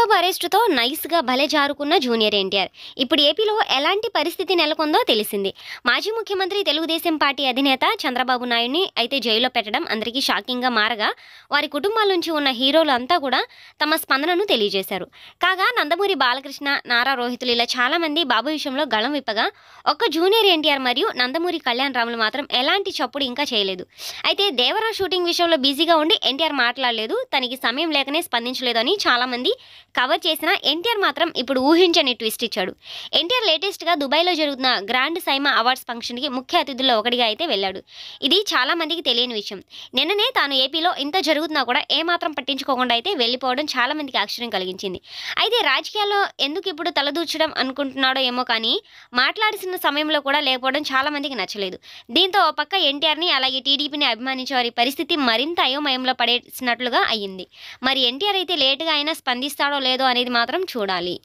చంద్రబాబు అరెస్టుతో నైస్గా భలే జారుకున్న జూనియర్ ఎన్టీఆర్ ఇప్పుడు ఏపీలో ఎలాంటి పరిస్థితి నెలకొందో తెలిసింది మాజీ ముఖ్యమంత్రి తెలుగుదేశం పార్టీ అధినేత చంద్రబాబు నాయుడిని అయితే జైల్లో పెట్టడం అందరికీ షాకింగ్గా మారగా వారి కుటుంబాల నుంచి ఉన్న హీరోలు అంతా కూడా తమ స్పందనను తెలియజేశారు కాగా నందమూరి బాలకృష్ణ నారా రోహితులు ఇలా చాలామంది బాబు విషయంలో గళం విప్పగా ఒక్క జూనియర్ ఎన్టీఆర్ మరియు నందమూరి కళ్యాణ్ రాములు మాత్రం ఎలాంటి చప్పుడు ఇంకా చేయలేదు అయితే దేవరా షూటింగ్ విషయంలో బిజీగా ఉండి ఎన్టీఆర్ మాట్లాడలేదు తనకి సమయం లేకనే స్పందించలేదని చాలామంది కవర్ చేసిన ఎన్టీఆర్ మాత్రం ఇప్పుడు ఊహించని ట్విస్ట్ ఇచ్చాడు ఎన్టీఆర్ లేటెస్ట్గా దుబాయ్లో జరుగుతున్న గ్రాండ్ సైమా అవార్డ్స్ ఫంక్షన్కి ముఖ్య అతిథుల్లో ఒకటిగా అయితే వెళ్ళాడు ఇది చాలామందికి తెలియని విషయం నిన్ననే తాను ఏపీలో ఇంత జరుగుతున్నా కూడా ఏమాత్రం పట్టించుకోకుండా అయితే వెళ్ళిపోవడం చాలామందికి ఆశ్చర్యం కలిగించింది అయితే రాజకీయాల్లో ఎందుకు ఇప్పుడు తలదూర్చడం అనుకుంటున్నాడో ఏమో కానీ మాట్లాడిసిన సమయంలో కూడా లేకపోవడం చాలామందికి నచ్చలేదు దీంతో ఓ పక్క ఎన్టీఆర్ని అలాగే టీడీపీని అభిమానించే వారి పరిస్థితి మరింత అయోమయంలో పడేసినట్లుగా అయ్యింది మరి ఎన్టీఆర్ అయితే లేటుగా అయినా స్పందిస్తాడో లేదో అనేది మాత్రం చూడాలి